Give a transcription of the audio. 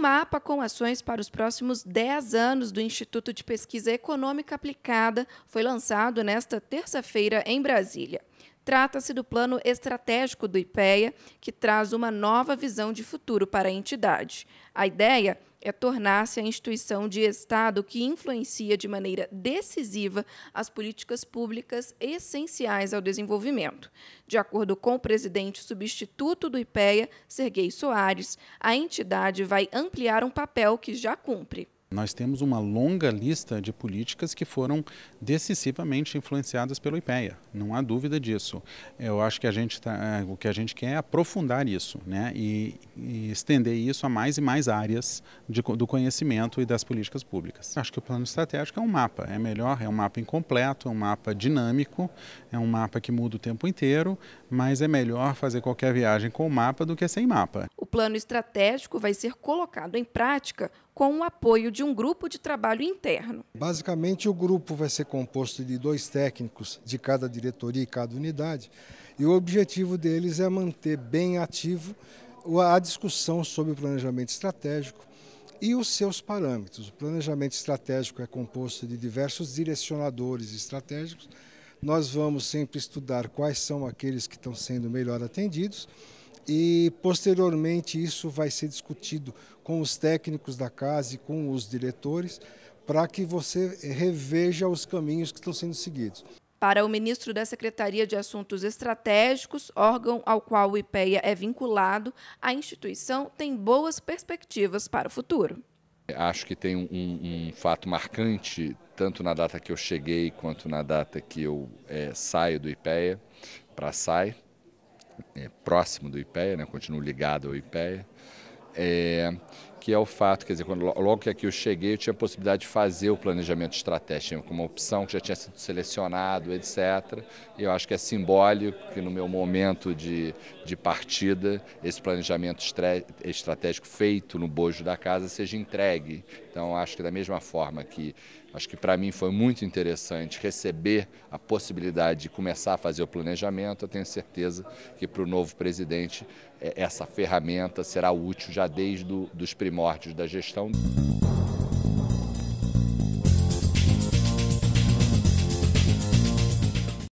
um mapa com ações para os próximos 10 anos do Instituto de Pesquisa Econômica Aplicada foi lançado nesta terça-feira em Brasília. Trata-se do plano estratégico do IPEA, que traz uma nova visão de futuro para a entidade. A ideia é tornar-se a instituição de Estado que influencia de maneira decisiva as políticas públicas essenciais ao desenvolvimento. De acordo com o presidente substituto do IPEA, Serguei Soares, a entidade vai ampliar um papel que já cumpre. Nós temos uma longa lista de políticas que foram decisivamente influenciadas pelo IPEA, não há dúvida disso. Eu acho que a gente tá, é, o que a gente quer é aprofundar isso né? e, e estender isso a mais e mais áreas de, do conhecimento e das políticas públicas. Acho que o plano estratégico é um mapa, é melhor, é um mapa incompleto, é um mapa dinâmico, é um mapa que muda o tempo inteiro, mas é melhor fazer qualquer viagem com o mapa do que sem mapa plano estratégico vai ser colocado em prática com o apoio de um grupo de trabalho interno. Basicamente, o grupo vai ser composto de dois técnicos de cada diretoria e cada unidade, e o objetivo deles é manter bem ativo a discussão sobre o planejamento estratégico e os seus parâmetros. O planejamento estratégico é composto de diversos direcionadores estratégicos. Nós vamos sempre estudar quais são aqueles que estão sendo melhor atendidos e posteriormente isso vai ser discutido com os técnicos da casa e com os diretores para que você reveja os caminhos que estão sendo seguidos. Para o ministro da Secretaria de Assuntos Estratégicos, órgão ao qual o IPEA é vinculado, a instituição tem boas perspectivas para o futuro. Acho que tem um, um fato marcante, tanto na data que eu cheguei quanto na data que eu é, saio do IPEA para SAI próximo do IPEA, né? continuo ligado ao IPEA. É, que é o fato, quer dizer, quando, logo que aqui eu cheguei, eu tinha a possibilidade de fazer o planejamento estratégico, como uma opção que já tinha sido selecionado, etc. Eu acho que é simbólico que no meu momento de, de partida, esse planejamento estratégico feito no bojo da casa seja entregue. Então, acho que da mesma forma que Acho que para mim foi muito interessante receber a possibilidade de começar a fazer o planejamento. Eu tenho certeza que para o novo presidente é, essa ferramenta será útil já desde os primeiros primórdios da gestão.